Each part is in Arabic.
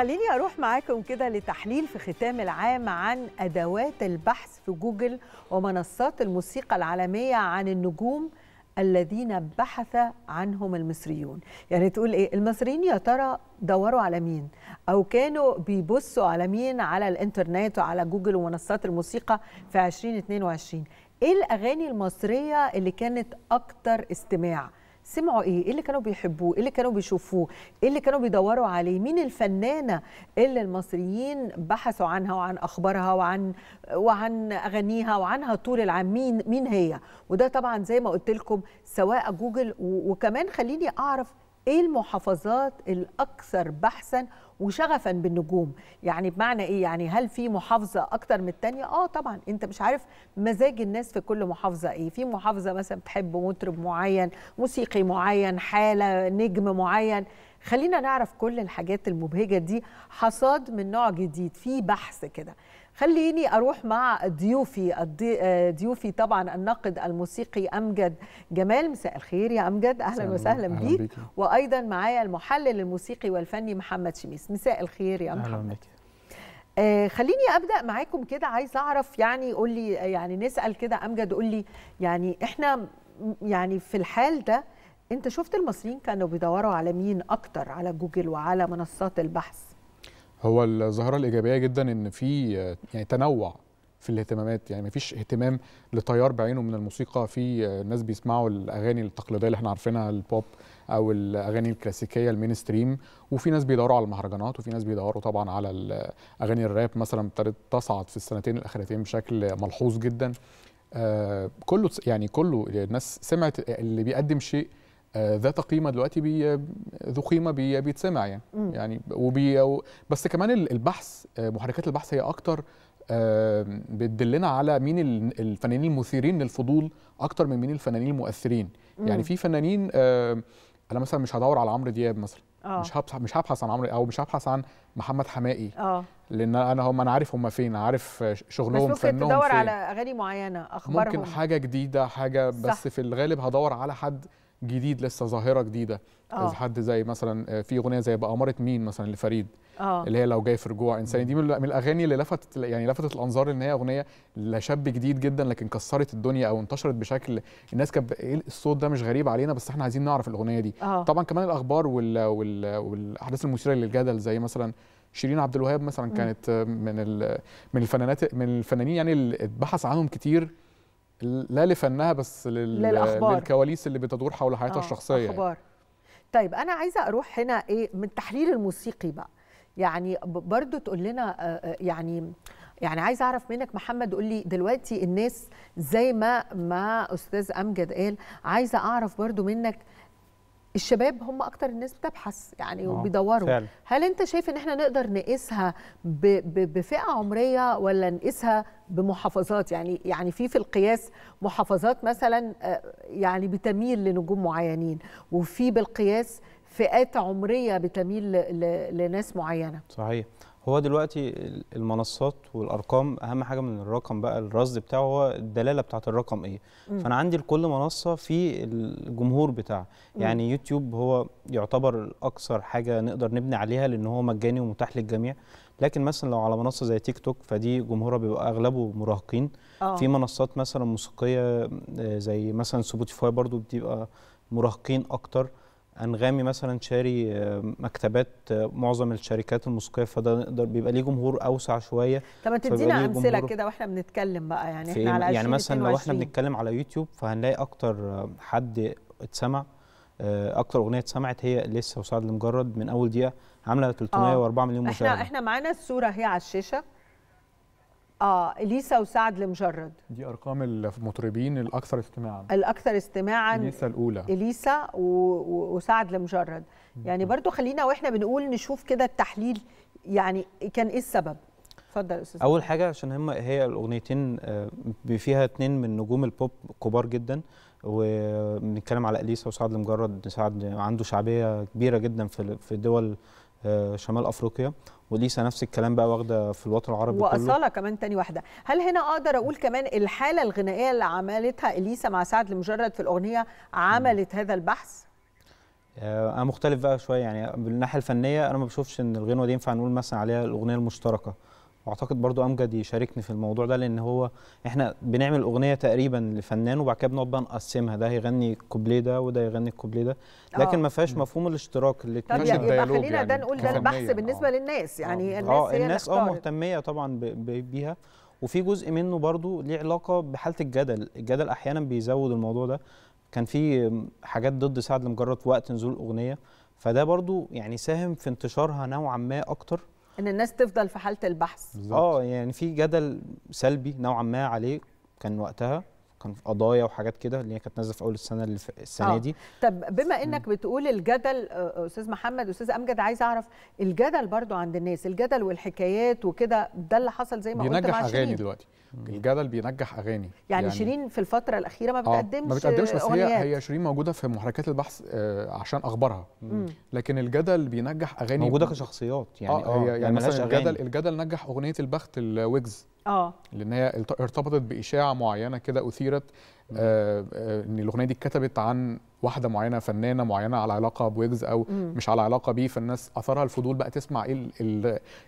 خليني اروح معاكم كده لتحليل في ختام العام عن ادوات البحث في جوجل ومنصات الموسيقى العالميه عن النجوم الذين بحث عنهم المصريون يعني تقول ايه المصريين يا ترى دوروا على مين او كانوا بيبصوا على مين على الانترنت وعلى جوجل ومنصات الموسيقى في 2022 ايه الاغاني المصريه اللي كانت اكتر استماع سمعوا ايه ايه اللي كانوا بيحبوه ايه اللي كانوا بيشوفوه ايه اللي كانوا بيدوروا عليه مين الفنانه اللي المصريين بحثوا عنها وعن اخبارها وعن وعن اغانيها وعنها طول العام مين مين هي وده طبعا زي ما قلت لكم سواء جوجل وكمان خليني اعرف ايه المحافظات الاكثر بحثا وشغفا بالنجوم يعني بمعنى ايه يعني هل في محافظه اكتر من الثانيه اه طبعا انت مش عارف مزاج الناس في كل محافظه ايه في محافظه مثلا بتحب مطرب معين موسيقي معين حاله نجم معين خلينا نعرف كل الحاجات المبهجه دي حصاد من نوع جديد في بحث كده خليني أروح مع ضيوفي آه، ضيوفي طبعا الناقد الموسيقي أمجد جمال مساء الخير يا أمجد أهلا وسهلا بيك. وأيضا معايا المحلل الموسيقي والفني محمد شميس مساء الخير يا محمد أهلا بيك. آه خليني ابدا معاكم كده عايز اعرف يعني قول لي يعني نسال كده امجد قول لي يعني احنا يعني في الحال ده انت شفت المصريين كانوا بيدوروا على مين اكتر على جوجل وعلى منصات البحث هو الظاهره الايجابيه جدا ان في يعني تنوع في الاهتمامات يعني مفيش اهتمام لتيار بعينه من الموسيقى في ناس بيسمعوا الاغاني التقليديه اللي احنا عارفينها البوب او الاغاني الكلاسيكيه المين ستريم وفي ناس بيدوروا على المهرجانات وفي ناس بيدوروا طبعا على اغاني الراب مثلا ابتدت تصعد في السنتين الاخيرتين بشكل ملحوظ جدا آه كله يعني كله الناس سمعت اللي بيقدم شيء آه، ذات قيمه دلوقتي بي ذو قيمه بي بيتسمع يعني يعني وبي بس كمان البحث آه، محركات البحث هي اكتر بتدلنا على مين الفنانين المثيرين للفضول اكتر من مين الفنانين المؤثرين يعني في فنانين انا مثلا مش هدور على عمرو دياب مثلا آه. مش هبحث مش هبحث عن عمرو او مش هبحث عن محمد حماقي اه لان انا هم انا عارف هم فين عارف شغلهم بس ممكن فنهم تدور فين. على اغاني معينه اخبارهم ممكن حاجه جديده حاجه صح. بس في الغالب هدور على حد جديد لسه ظاهره جديده اذا آه. حد زي مثلا آه، في اغنيه زي بأمارة مين مثلا لفريد أوه. اللي هي لو جاي في رجوع انساني دي من الاغاني اللي لفتت يعني لفتت الانظار ان هي اغنيه لشاب جديد جدا لكن كسرت الدنيا او انتشرت بشكل الناس كانت ايه الصوت ده مش غريب علينا بس احنا عايزين نعرف الاغنيه دي أوه. طبعا كمان الاخبار وال... وال... والاحداث المثيره للجدل زي مثلا شيرين عبد الوهاب مثلا كانت آه، من من الفنانات من الفنانين يعني اللي اتبحث عنهم كتير لا لفنها بس لل... للأخبار. للكواليس اللي بتدور حول حياتها آه الشخصيه يعني. اخبار طيب انا عايزه اروح هنا ايه من تحليل الموسيقي بقى يعني برضو تقول لنا آه، آه، يعني يعني عايز اعرف منك محمد قول لي دلوقتي الناس زي ما ما استاذ امجد قال عايزه اعرف برضو منك الشباب هم اكتر الناس بتبحث يعني آه، وبيدوروا فعلا. هل انت شايف ان احنا نقدر نقيسها ب ب بفئه عمريه ولا نقيسها بمحافظات يعني يعني في في القياس محافظات مثلا آه، يعني بتميل لنجوم معينين وفي بالقياس فئات عمريه بتميل لناس معينه صحيح هو دلوقتي المنصات والارقام اهم حاجه من الرقم بقى الرصد بتاعه هو الدلاله بتاعه الرقم ايه مم. فانا عندي لكل منصه في الجمهور بتاعها يعني يوتيوب هو يعتبر اكثر حاجه نقدر نبني عليها لان هو مجاني ومتاح للجميع لكن مثلا لو على منصه زي تيك توك فدي جمهورها بيبقى اغلبه مراهقين أوه. في منصات مثلا موسيقيه آه، زي مثلا سبوتيفاي برضو بتبقى مراهقين اكتر انغامي مثلا شاري آه، مكتبات آه، معظم الشركات الموسيقيه فده نقدر بيبقى ليه جمهور اوسع شويه طب ما تدينا امثله كده واحنا بنتكلم بقى يعني احنا على يعني مثلا لو احنا بنتكلم على يوتيوب فهنلاقي اكتر آه، حد اتسمع اكتر اغنيه اتسمعت هي لسه وسعد المجرد من اول دقيقه عامله 304 مليون مشاهده احنا احنا معانا الصوره هي على الشاشه اه اليسا وسعد المجرد دي ارقام المطربين الاكثر استماعا الاكثر استماعا اليسا الاولى اليسا و... و... وسعد المجرد يعني برضو خلينا واحنا بنقول نشوف كده التحليل يعني كان ايه السبب اتفضل استاذ اول حاجه عشان هم هي الاغنيتين آه، فيها اتنين من نجوم البوب كبار جدا وبنتكلم على اليسا وسعد المجرد سعد عنده شعبيه كبيره جدا في في دول آه، شمال افريقيا وليسا نفس الكلام بقى واخده في الوطن العربي واصاله كله. كمان تاني واحده هل هنا اقدر اقول كمان الحاله الغنائيه اللي عملتها اليسا مع سعد لمجرد في الاغنيه عملت م. هذا البحث آه، انا مختلف بقى شويه يعني بالناحيه الفنيه انا ما بشوفش ان الغنوه دي ينفع نقول مثلا عليها الاغنيه المشتركه واعتقد برضو امجد يشاركني في الموضوع ده لان هو احنا بنعمل اغنيه تقريبا لفنان وبعد كده بنقعد بقى نقسمها ده هيغني الكوبليه ده وده يغني الكوبليه ده لكن آه. ما فيهاش مفهوم الاشتراك اللي طب يعني يبقى خلينا ده نقول ده البحث آه. بالنسبه أوه. للناس يعني أوه. الناس اه الناس اه, آه، مهتميه طبعا بيها وفي جزء منه برضو ليه علاقه بحاله الجدل الجدل احيانا بيزود الموضوع ده كان في حاجات ضد سعد لمجرد وقت نزول الاغنيه فده برضو يعني ساهم في انتشارها نوعا ما اكتر ان الناس تفضل في حاله البحث اه يعني في جدل سلبي نوعا ما عليه كان وقتها كان في قضايا وحاجات كده اللي هي كانت نازله في اول السنه اللي السنه آه. دي طب بما انك بتقول الجدل آه، استاذ محمد استاذ امجد عايز اعرف الجدل برضو عند الناس الجدل والحكايات وكده ده اللي حصل زي ما قلت مع بينجح اغاني دلوقتي الجدل بينجح اغاني يعني, يعني شيرين في الفتره الاخيره ما آه، بتقدمش ما بتقدمش بس هي هي شيرين موجوده في محركات البحث آه، عشان اخبارها لكن الجدل بينجح اغاني موجوده كشخصيات يعني اه, آه، هي يعني, يعني مثلا أغاني. الجدل الجدل نجح اغنيه البخت الويجز اه لان هي ارتبطت باشاعه معينه كده اثيرت آه ان الاغنيه دي اتكتبت عن واحده معينه فنانه معينه على علاقه بويجز او مم. مش على علاقه بيه فالناس اثرها الفضول بقى تسمع ايه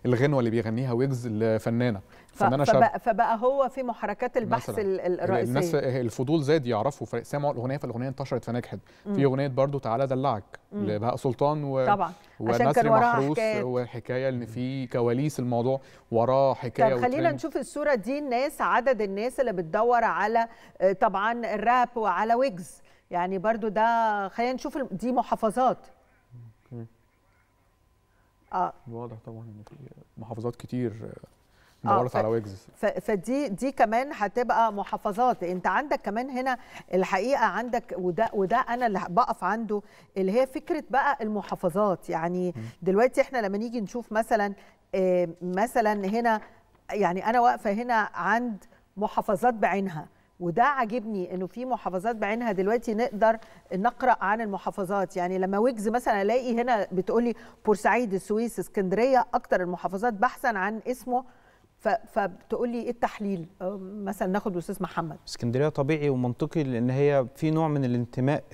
الغنوه اللي بيغنيها ويجز الفنانه فبقى, شاب. فبقى هو في محركات البحث الرئيسيه الناس الفضول زاد يعرفوا سمعوا الاغنيه فالاغنيه انتشرت فنجحت في اغنيه برضو تعالى دلعك لبهاء سلطان و... طبعا عشان كان وراه محروس حكاية. وحكايه ان في كواليس الموضوع وراه حكايه طب خلينا نشوف الصوره دي الناس عدد الناس اللي بتدور على آه، طبعا الراب وعلى ويجز يعني برضو ده خلينا نشوف دي محافظات اه واضح طبعا ان في محافظات كتير دورت آه, آه، على ويجز فدي دي كمان هتبقى محافظات انت عندك كمان هنا الحقيقه عندك وده وده انا اللي بقف عنده اللي هي فكره بقى المحافظات يعني دلوقتي احنا لما نيجي نشوف مثلا آه، مثلا هنا يعني انا واقفه هنا عند محافظات بعينها وده عاجبني انه في محافظات بعينها دلوقتي نقدر نقرا عن المحافظات يعني لما ويجز مثلا الاقي هنا بتقولي بورسعيد السويس اسكندريه اكتر المحافظات بحثا عن اسمه فبتقول لي ايه التحليل مثلا ناخد الاستاذ محمد اسكندريه طبيعي ومنطقي لان هي في نوع من الانتماء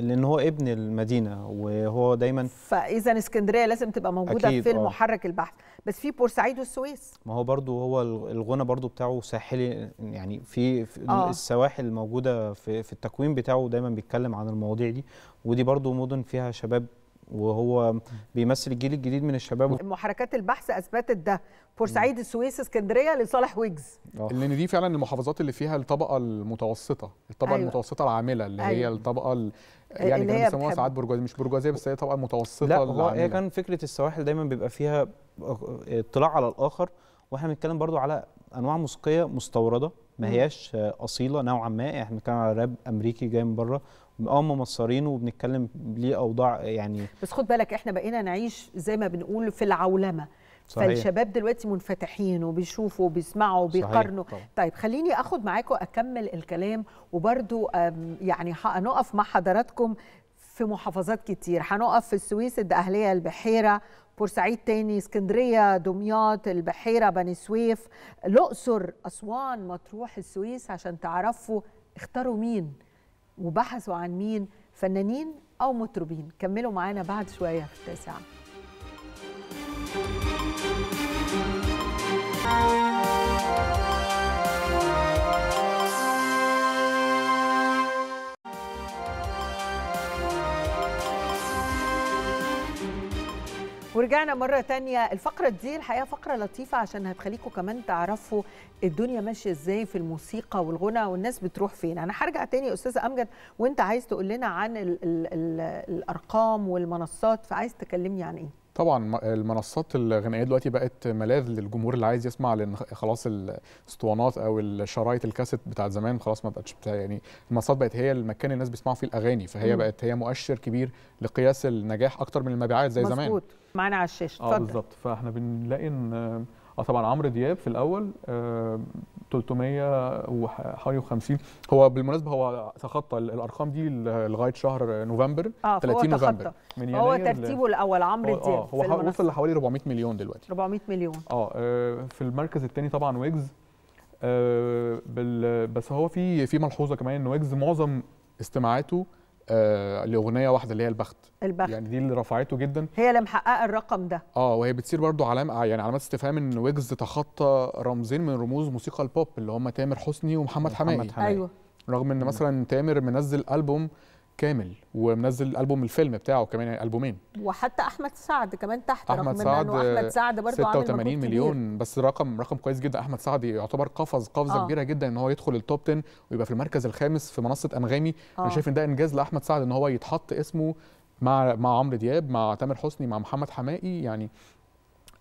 لان هو ابن المدينه وهو دايما فاذا اسكندريه لازم تبقى موجوده أكيد في آه. المحرك البحث بس في بورسعيد والسويس ما هو برضو هو الغنى برضو بتاعه ساحلي يعني في, في آه. السواحل الموجوده في, في التكوين بتاعه دايما بيتكلم عن المواضيع دي ودي برضو مدن فيها شباب وهو بيمثل الجيل الجديد من الشباب محركات البحث اثبتت ده بورسعيد السويس اسكندريه لصالح ويجز آه. لان دي فعلا المحافظات اللي فيها الطبقه المتوسطه الطبقه أيوة. المتوسطه العامله اللي أيوة. هي الطبقه ال... يعني كانوا بيسموها ساعات برجوازيه مش برجوازيه بس هي طبقه متوسطه لا هو هي كان فكره السواحل دايما بيبقى فيها اطلاع على الاخر واحنا بنتكلم برضو على انواع موسيقيه مستورده ما هياش اصيله نوعا ما يعني احنا بنتكلم على راب امريكي جاي من بره اه مصرين وبنتكلم ليه اوضاع يعني بس خد بالك احنا بقينا نعيش زي ما بنقول في العولمه صحيح. فالشباب دلوقتي منفتحين وبيشوفوا وبيسمعوا وبيقارنوا طيب خليني اخد معاكم اكمل الكلام وبرده يعني هنقف مع حضراتكم في محافظات كتير هنقف في السويس الدقهليه البحيره بورسعيد تاني اسكندريه دمياط البحيره بني سويف الاقصر اسوان مطروح السويس عشان تعرفوا اختاروا مين وبحثوا عن مين فنانين أو مطربين كملوا معانا بعد شوية في التاسعة ورجعنا مرة تانية الفقرة دي الحقيقة فقرة لطيفة عشان هتخليكم كمان تعرفوا الدنيا ماشية ازاي في الموسيقى والغنى والناس بتروح فين أنا هرجع تاني يا أستاذة أمجد وأنت عايز تقول لنا عن الـ الـ الـ الأرقام والمنصات فعايز تكلمني عن إيه طبعا المنصات الغنائيه دلوقتي بقت ملاذ للجمهور اللي عايز يسمع لان خلاص الاسطوانات او الشرايط الكاسيت بتاعت زمان خلاص ما بقتش بتاع يعني المنصات بقت هي المكان اللي الناس بيسمعوا فيه الاغاني فهي م. بقت هي مؤشر كبير لقياس النجاح اكتر من المبيعات زي مزبوط. زمان مظبوط معانا على الشاشه اه بالظبط فاحنا بنلاقي ان اه طبعا عمرو دياب في الاول آه 350 هو بالمناسبه هو تخطى الارقام دي لغايه شهر نوفمبر آه 30 نوفمبر من يناير هو ترتيبه الاول عمرو دياب آه هو وصل لحوالي 400 مليون دلوقتي 400 مليون آه،, اه في المركز الثاني طبعا ويجز آه بس هو في في ملحوظه كمان ان ويجز معظم استماعاته آه واحده اللي هي البخت البخت يعني دي اللي رفعته جدا هي اللي محققه الرقم ده اه وهي بتصير برضو علامه آه، يعني علامات استفهام ان ويجز تخطى رمزين من رموز موسيقى البوب اللي هم تامر حسني ومحمد حماقي ايوه رغم ان مثلا تامر منزل البوم كامل ومنزل البوم الفيلم بتاعه كمان البومين وحتى احمد سعد كمان تحت احمد رغم سعد انه احمد سعد برضه 86 مليون كبير. بس رقم رقم كويس جدا احمد سعد يعتبر قفز قفزه آه. كبيره جدا ان هو يدخل التوب 10 ويبقى في المركز الخامس في منصه انغامي آه. انا شايف ان ده انجاز لاحمد سعد ان هو يتحط اسمه مع مع عمرو دياب مع تامر حسني مع محمد حماقي يعني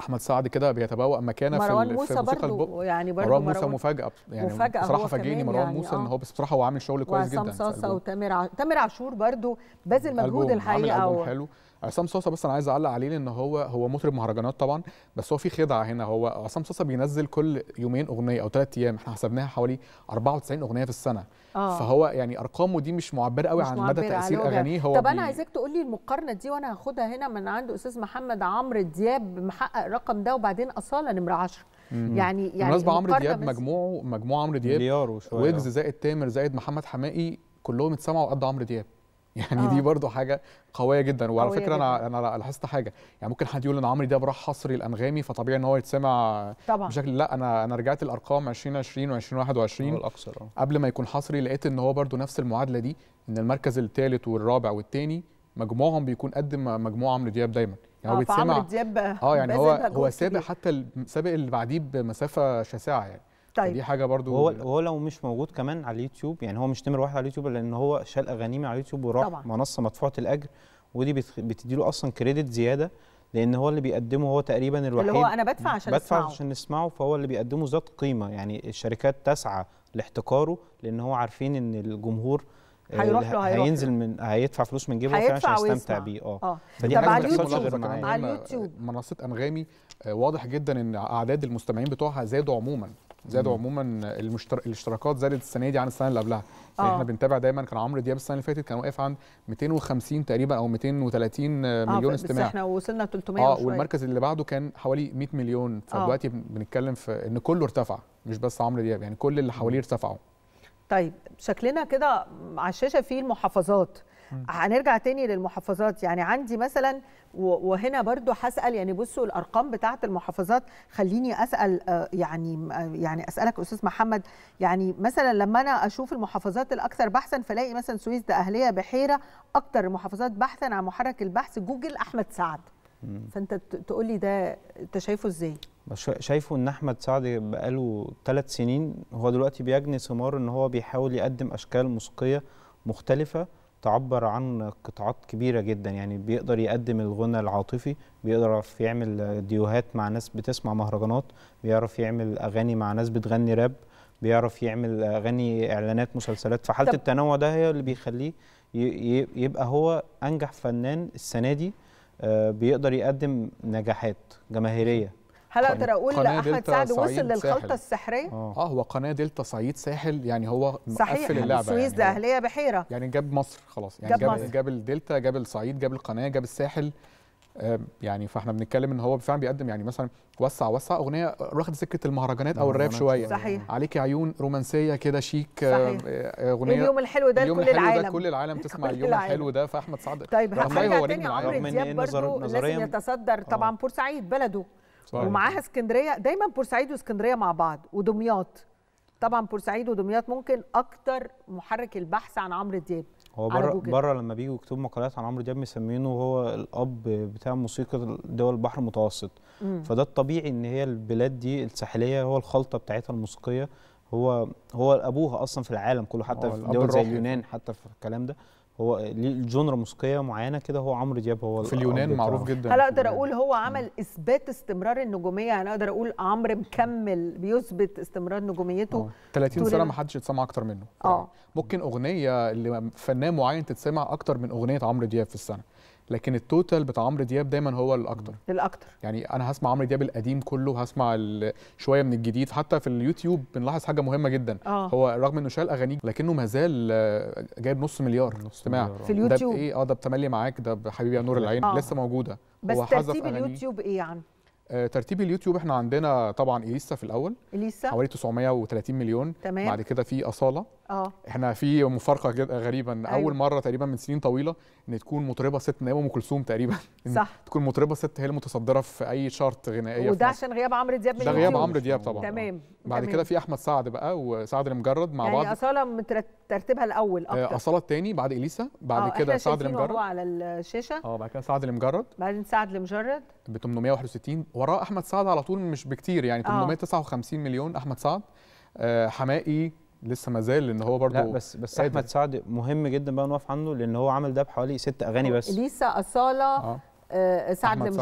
احمد سعد كده بيتبوأ مكانه في مروان موسى برضه يعني برضه مروان موسى مفاجاه يعني مفاجأة بصراحه فاجئني مروان يعني موسى ان هو بس آه. بصراحه هو عامل شغل كويس جدا وعصام صاصه وتامر ع... تامر عاشور برضه باذل مجهود الحقيقه عامل حلو عصام صوصه بس انا عايز اعلق عليه ان هو هو مطرب مهرجانات طبعا بس هو في خدعه هنا هو عصام صوصه بينزل كل يومين اغنيه او ثلاث ايام احنا حسبناها حوالي 94 اغنيه في السنه آه. فهو يعني ارقامه دي مش معبره قوي مش عن مدى تاثير اغانيه هو طب انا عايزك تقول لي المقارنه دي وانا هاخدها هنا من عند استاذ محمد عمرو دياب محقق الرقم ده وبعدين اصاله نمره 10 يعني يعني بالمناسبه عمرو دياب مجموعه مجموعه عمرو دياب ويجز زائد تامر زائد محمد حماقي كلهم اتسمعوا قد عمرو دياب يعني أوه. دي آه. برضو حاجه قويه جدا وعلى قوية فكره جداً. انا انا لاحظت حاجه يعني ممكن حد يقول ان عمرو دياب راح حصري الانغامي فطبيعي ان هو يتسمع طبعا بشكل لا انا انا رجعت الارقام 2020 و2021 الاكثر قبل ما يكون حصري لقيت ان هو برضو نفس المعادله دي ان المركز الثالث والرابع والثاني مجموعهم بيكون قد مجموع عمرو دياب دايما يعني هو آه، بيتسمع عمرو دياب اه يعني هو هو سابق حتى سابق اللي بعديه بمسافه شاسعه يعني طيب دي حاجه برضو وهو, وهو لو مش موجود كمان على اليوتيوب يعني هو مش نمره واحد على اليوتيوب لان هو شال اغانيه من على اليوتيوب وراح طبعا. منصه مدفوعه الاجر ودي بتدي له اصلا كريدت زياده لان هو اللي بيقدمه هو تقريبا الوحيد اللي هو انا بدفع عشان بدفع اسمعه. عشان نسمعه فهو اللي بيقدمه ذات قيمه يعني الشركات تسعى لاحتكاره لان هو عارفين ان الجمهور آه، هيروح له هيروح هينزل من هيدفع فلوس من جيبه عشان يستمتع بيه اه, آه. فدي حاجه على اليوتيوب على اليوتيوب منصه انغامي آه، واضح جدا ان اعداد المستمعين بتوعها زادوا عموما زادوا عموما المشتر... الاشتراكات زادت السنه دي عن السنه اللي قبلها يعني آه. احنا بنتابع دايما كان عمرو دياب السنه اللي فاتت كان واقف عند 250 تقريبا او 230 آه، مليون آه استماع بس احنا وصلنا 300 اه والمركز اللي بعده كان حوالي 100 مليون فدلوقتي آه. بنتكلم في ان كله ارتفع مش بس عمرو دياب يعني كل اللي حواليه ارتفعوا طيب شكلنا كده على الشاشه في المحافظات هنرجع تاني للمحافظات يعني عندي مثلا وهنا برضو هسال يعني بصوا الارقام بتاعه المحافظات خليني اسال آه، يعني آه، يعني اسالك استاذ محمد يعني مثلا لما انا اشوف المحافظات الاكثر بحثا فلاقي مثلا سويس ده اهليه بحيره اكثر المحافظات بحثا عن محرك البحث جوجل احمد سعد فانت تقول لي ده انت شايفه ازاي شايفه ان احمد سعد بقاله ثلاث سنين هو دلوقتي بيجني ثمار ان هو بيحاول يقدم اشكال موسيقيه مختلفه تعبر عن قطاعات كبيرة جدا يعني بيقدر يقدم الغنى العاطفي بيقدر يعمل ديوهات مع ناس بتسمع مهرجانات بيعرف يعمل أغاني مع ناس بتغني راب بيعرف يعمل أغاني إعلانات مسلسلات فحالة التنوع ده هي اللي بيخليه يبقى هو أنجح فنان السنة دي آه، بيقدر يقدم نجاحات جماهيرية هل اقدر اقول احمد سعد وصل للخلطه السحريه آه. اه, هو قناه دلتا صعيد ساحل يعني هو صحيح مقفل اللعبه السويس يعني اهليه بحيره يعني جاب مصر خلاص يعني جاب, مصر. جاب الدلتا جاب الصعيد جاب القناه جاب الساحل يعني فاحنا بنتكلم ان هو فعلا بيقدم يعني مثلا وسع وسع اغنيه واخد سكه المهرجانات او الراب شويه صحيح عليكي عيون رومانسيه كده شيك صحيح. آه، اغنيه اليوم الحلو ده اليوم الحلو العالم. ده كل العالم تسمع كل اليوم العالم. الحلو ده فاحمد سعد طيب هرجع تاني عمرو دياب إيه؟ برضه لازم إيه؟ يتصدر آه. طبعا بورسعيد بلده صحيح. ومعاها اسكندريه دايما بورسعيد واسكندريه مع بعض ودمياط طبعا بورسعيد ودمياط ممكن اكتر محرك البحث عن عمرو دياب هو بره بره لما بيجوا يكتبوا مقالات عن عمرو دياب مسمينه هو الاب بتاع موسيقى دول البحر المتوسط مم. فده الطبيعي ان هي البلاد دي الساحليه هو الخلطه بتاعتها الموسيقيه هو هو ابوها اصلا في العالم كله حتى في دول زي اليونان حتى في الكلام ده هو ليه جونرا موسيقيه معينه كده هو عمرو دياب هو في اليونان معروف جدا هل اقدر اقول هو عمل اثبات استمرار النجوميه انا يعني اقدر اقول عمرو مكمل بيثبت استمرار نجوميته أوه. 30 سنه ما حدش اتسمع اكتر منه اه ممكن اغنيه لفنان معين تتسمع اكتر من اغنيه عمرو دياب في السنه لكن التوتال بتاع عمرو دياب دايما هو الاكتر الاكتر يعني انا هسمع عمرو دياب القديم كله هسمع شويه من الجديد حتى في اليوتيوب بنلاحظ حاجه مهمه جدا آه. هو رغم انه شال اغانيه لكنه ما زال جايب نص مليار استماع في اليوتيوب ده ايه اه ده بتملي معاك ده حبيبي يا نور العين آه. لسه موجوده بس ترتيب اليوتيوب ايه يعني آه، ترتيب اليوتيوب احنا عندنا طبعا اليسا في الاول اليسا حوالي 930 مليون تمام. بعد كده في اصاله اه احنا في مفارقه غريبه ان أيوة. اول مره تقريبا من سنين طويله ان تكون مطربه ست نائبه ام كلثوم تقريبا إن صح تكون مطربه ست هي المتصدره في اي شارت غنائيه وده عشان غياب عمرو دياب من ده غياب عمرو دياب طبعا تمام آه. بعد كده في احمد سعد بقى وسعد المجرد مع يعني بعض يعني اصاله ترتيبها الاول آه، اكتر اصاله الثاني بعد اليسا بعد آه، كده سعد المجرد اه على الشاشه اه بعد كده سعد المجرد بعدين سعد المجرد ب 861 وراه احمد سعد على طول مش بكتير يعني 859 آه. مليون احمد سعد آه، حمائي لسه ما زال ان هو برضه لا بس بس قادر. احمد سعد مهم جدا بقى نقف عنه لان هو عمل ده بحوالي ست اغاني بس ليسا اصاله آه. سعد آه، مجرد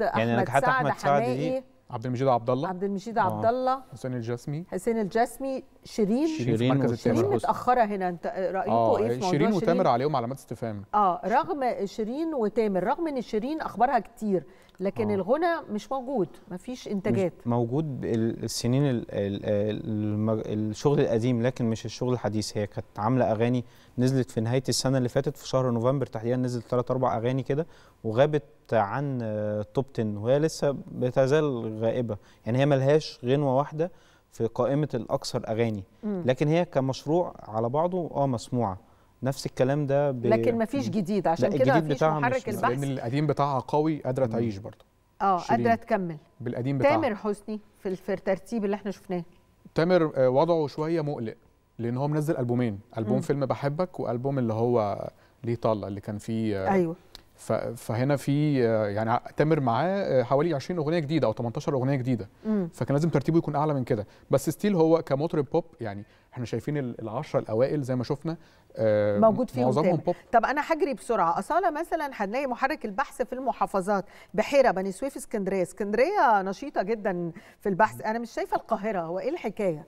سعد. احمد سعد, يعني سعد حمائي عبد المجيد عبد الله عبد المجيد آه. عبد الله حسين الجسمي حسين الجسمي شيرين شيرين شيرين متاخره هنا انت رايكم آه ايه في موضوع شيرين وتامر عليهم علامات استفهام اه رغم شيرين وتامر رغم ان شيرين اخبارها كتير لكن آه. الغنى مش موجود مفيش انتاجات مش موجود السنين الـ الـ الـ الشغل القديم لكن مش الشغل الحديث هي كانت عامله اغاني نزلت في نهايه السنه اللي فاتت في شهر نوفمبر تحديدا نزلت ثلاث اربع اغاني كده وغابت عن التوب آه، 10 وهي لسه بتزال غائبه يعني هي ملهاش غنوه واحده في قائمه الاكثر اغاني لكن هي كمشروع على بعضه اه مسموعه نفس الكلام ده ب... لكن مفيش جديد عشان كده مفيش محرك البحث لان القديم بتاعها قوي قادره تعيش برضه اه قادره تكمل بالقديم بتاعها تامر حسني في الترتيب اللي احنا شفناه تامر آه، وضعه شويه مقلق لان هو منزل البومين البوم مم. فيلم بحبك والبوم اللي هو ليه طالع اللي كان فيه ايوه فهنا في يعني تامر معاه آه، حوالي 20 اغنيه جديده او 18 اغنيه جديده مم. فكان لازم ترتيبه يكون اعلى من كده بس ستيل هو كمطرب بوب يعني احنا شايفين العشرة الاوائل زي ما شفنا آه، موجود فيهم معظمهم بوب طب انا هجري بسرعه اصاله مثلا هنلاقي محرك البحث في المحافظات بحيره بني سويف اسكندريه اسكندريه نشيطه جدا في البحث انا مش شايفه القاهره هو ايه الحكايه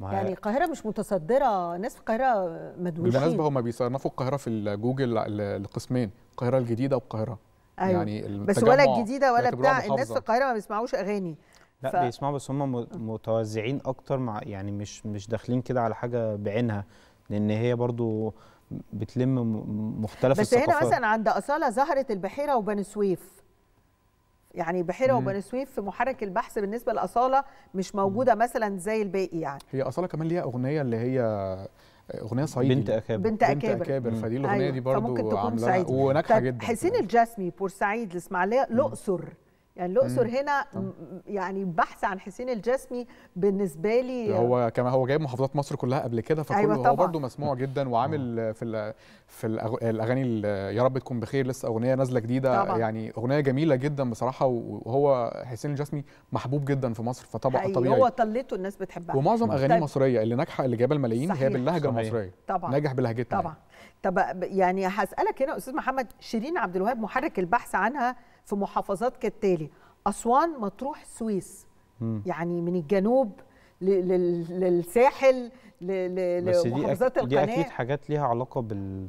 يعني القاهرة مش متصدرة ناس في القاهرة مدوشين بالمناسبة هما بيصنفوا القاهرة في الجوجل لقسمين القاهرة الجديدة والقاهرة أيوة. يعني بس ولا الجديدة ولا بتاع الناس في القاهرة ما بيسمعوش أغاني لا ف... بيسمعوا بس هم متوزعين أكتر مع يعني مش مش داخلين كده على حاجة بعينها لأن هي برضو بتلم مختلف بس الثقافات بس هنا مثلا عند أصالة ظهرت البحيرة وبني سويف يعني بحيره وبني سويف في محرك البحث بالنسبه لاصاله مش موجوده مم. مثلا زي الباقي يعني هي اصاله كمان ليها اغنيه اللي هي اغنيه صعيدي بنت اكابر بنت اكابر, بنت أكابر. فدي الاغنيه أيوة. دي برضو عامله وناجحه طيب، جدا حسين الجسمي بورسعيد الاسماعيليه الاقصر يعني الاقصر هنا يعني بحث عن حسين الجسمي بالنسبه لي هو كما هو جايب محافظات مصر كلها قبل كده فكله أيوة هو برضه مسموع جدا وعامل آه. في في الاغاني يا رب تكون بخير لسه اغنيه نازله جديده طبعا. يعني اغنيه جميله جدا بصراحه وهو حسين الجسمي محبوب جدا في مصر فطبعا طبيعي هو طلته الناس بتحبها ومعظم اغاني طيب. مصريه اللي ناجحه اللي جايبه الملايين هي باللهجه المصريه طبعا ناجح بلهجتها طبعا طب يعني هسالك هنا استاذ محمد شيرين عبد الوهاب محرك البحث عنها في محافظات كالتالي أسوان مطروح مم. يعني من الجنوب للساحل لمحافظات القناة دي أكيد حاجات ليها علاقة بال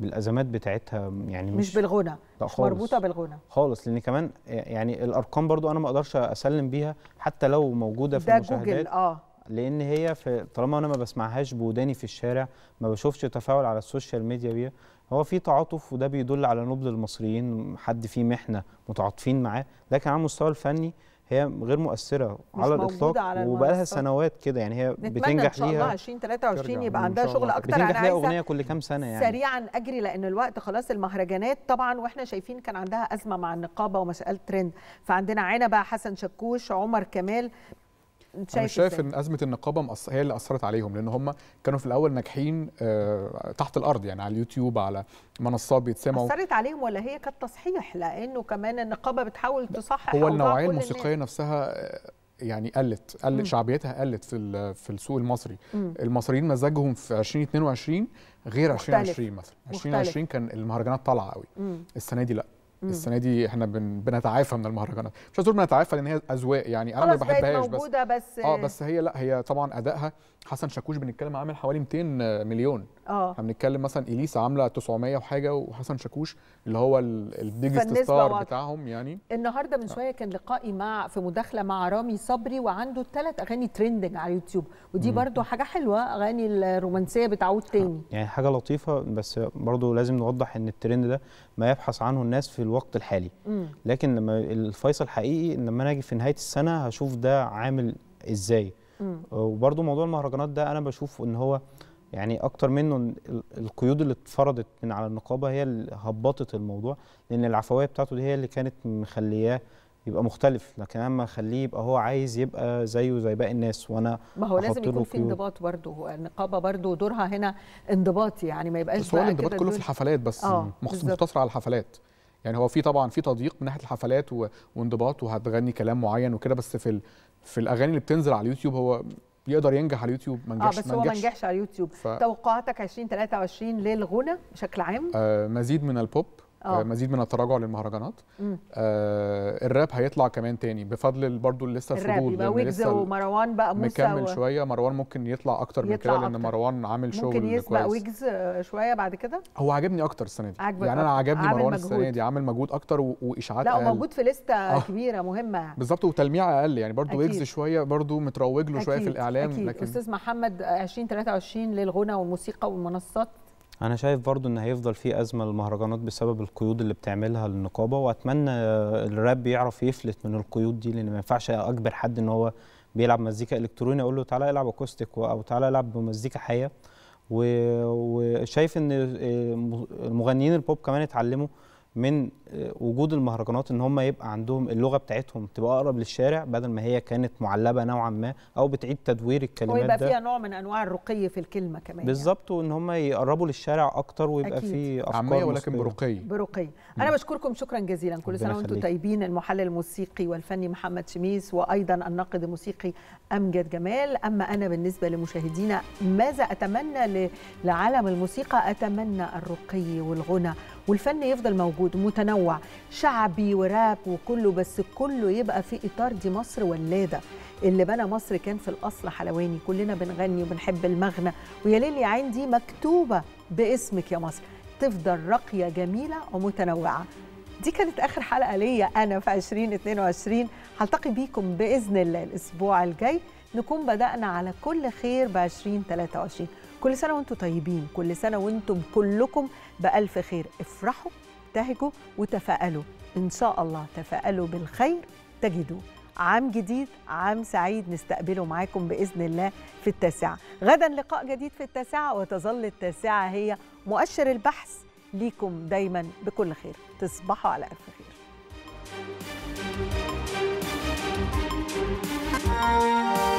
بالازمات بتاعتها يعني مش, مش بالغنى مش مربوطه بالغنى خالص لان كمان يعني الارقام برضو انا ما اقدرش اسلم بيها حتى لو موجوده في ده المشاهدات جوجل اه لان هي في طالما انا ما بسمعهاش بوداني في الشارع ما بشوفش تفاعل على السوشيال ميديا بيها هو في تعاطف وده بيدل على نبل المصريين حد فيه محنه متعاطفين معاه لكن على المستوى الفني هي غير مؤثره على الاطلاق وبقى لها سنوات كده يعني هي بتنجح ان شاء الله 2023 يبقى عندها شغل اكتر بتنجح انا عايزه اغنيه كل كام سنه يعني سريعا اجري لان الوقت خلاص المهرجانات طبعا واحنا شايفين كان عندها ازمه مع النقابه ومساله ترند فعندنا عنبه حسن شكوش عمر كمال شايف انا شايف ان ازمه النقابه مأص... هي اللي اثرت عليهم لان هم كانوا في الاول ناجحين آه تحت الارض يعني على اليوتيوب على منصات بيتسمعوا اثرت عليهم ولا هي كانت تصحيح لانه كمان النقابه بتحاول تصحح هو النوعيه الموسيقيه نفسها آه، يعني قلت قلت شعبيتها قلت في في السوق المصري م. المصريين مزاجهم في 2022 غير 2020 مثلا 2020 كان المهرجانات طالعه قوي م. السنه دي لا السنه دي احنا بن... بنتعافى من المهرجانات مش هتقول بنتعافى لان هي اذواق يعني انا ما بحبهاش بس بس اه بس هي لا هي طبعا ادائها حسن شاكوش بنتكلم عامل حوالي 200 مليون اه احنا بنتكلم مثلا اليسا عامله 900 وحاجه وحسن شاكوش اللي هو البيجست ستار بتاعهم يعني النهارده من آه. شويه كان لقائي مع في مداخله مع رامي صبري وعنده ثلاث اغاني ترندنج على اليوتيوب ودي برده حاجه حلوه اغاني الرومانسيه بتعود تاني آه، يعني حاجه لطيفه بس برده لازم نوضح ان الترند ده ما يبحث عنه الناس في الوقت الحالي مم. لكن لما الفيصل حقيقي لما انا اجي في نهايه السنه هشوف ده عامل ازاي آه، وبرضه موضوع المهرجانات ده انا بشوف ان هو يعني اكتر منه القيود اللي اتفرضت من على النقابه هي اللي هبطت الموضوع لان العفويه بتاعته دي هي اللي كانت مخلياه يبقى مختلف لكن اما اخليه يبقى هو عايز يبقى زيه زي باقي الناس وانا ما هو لازم يكون في انضباط برضه النقابه برضه دورها هنا انضباطي يعني ما يبقاش بس هو الانضباط كله في الحفلات بس آه مقتصر على الحفلات يعني هو في طبعا في تضييق من ناحيه الحفلات وانضباط وهتغني كلام معين وكده بس في في الاغاني اللي بتنزل على اليوتيوب هو يقدر ينجح على اليوتيوب ما آه، نجحش اه بس هو ما نجحش على اليوتيوب ف... توقعاتك 2023 للغنى بشكل عام آه مزيد من البوب أوه. آه، مزيد من التراجع للمهرجانات آه الراب هيطلع كمان تاني بفضل برضو لسه الفضول يبقى ويجز ومروان بقى موسى مكمل و... شويه مروان ممكن يطلع اكتر من كده لان مروان عامل شغل كويس ممكن يسبق ويجز آه، شويه بعد كده هو عاجبني اكتر السنه دي يعني انا عجبني مروان مجهود. السنه دي عامل مجهود اكتر و... واشاعات لا وموجود في لسته آه. كبيره مهمه بالظبط وتلميع اقل يعني برضو ويجز شويه برضو متروج له شويه في الاعلام أكيد. لكن استاذ محمد 2023 آه، للغنى والموسيقى والمنصات انا شايف برضو ان هيفضل في ازمه للمهرجانات بسبب القيود اللي بتعملها النقابه واتمنى الراب يعرف يفلت من القيود دي لان ما ينفعش اجبر حد ان هو بيلعب مزيكا الكترونيه اقول له تعالى العب اكوستيك او تعالى العب بمزيكا حيه وشايف ان المغنيين البوب كمان اتعلموا من وجود المهرجانات ان هم يبقى عندهم اللغه بتاعتهم تبقى اقرب للشارع بدل ما هي كانت معلبه نوعا ما او بتعيد تدوير الكلمات ويبقى ده. فيها نوع من انواع الرقي في الكلمه كمان يعني. بالظبط يعني. وان هم يقربوا للشارع اكتر ويبقى في افكار ولكن برقي برقي انا بشكركم شكرا جزيلا كل سنه وانتم طيبين المحلل الموسيقي والفني محمد شميس وايضا الناقد الموسيقي امجد جمال اما انا بالنسبه لمشاهدينا ماذا اتمنى لعالم الموسيقى اتمنى الرقي والغنى والفن يفضل موجود متنوع تنوع شعبي وراب وكله بس كله يبقى في اطار دي مصر ولاده اللي بنى مصر كان في الاصل حلواني كلنا بنغني وبنحب المغنى ويا ليل يا عين دي مكتوبه باسمك يا مصر تفضل راقيه جميله ومتنوعه دي كانت اخر حلقه ليا انا في 2022 هلتقي بيكم باذن الله الاسبوع الجاي نكون بدانا على كل خير ب 2023 كل سنه وانتم طيبين كل سنه وانتم كلكم بالف خير افرحوا وابتهجوا وتفائلوا إن شاء الله تفائلوا بالخير تجدوه عام جديد عام سعيد نستقبله معاكم بإذن الله في التاسعة غدا لقاء جديد في التاسعة وتظل التاسعة هي مؤشر البحث ليكم دايما بكل خير تصبحوا على ألف خير Thank you.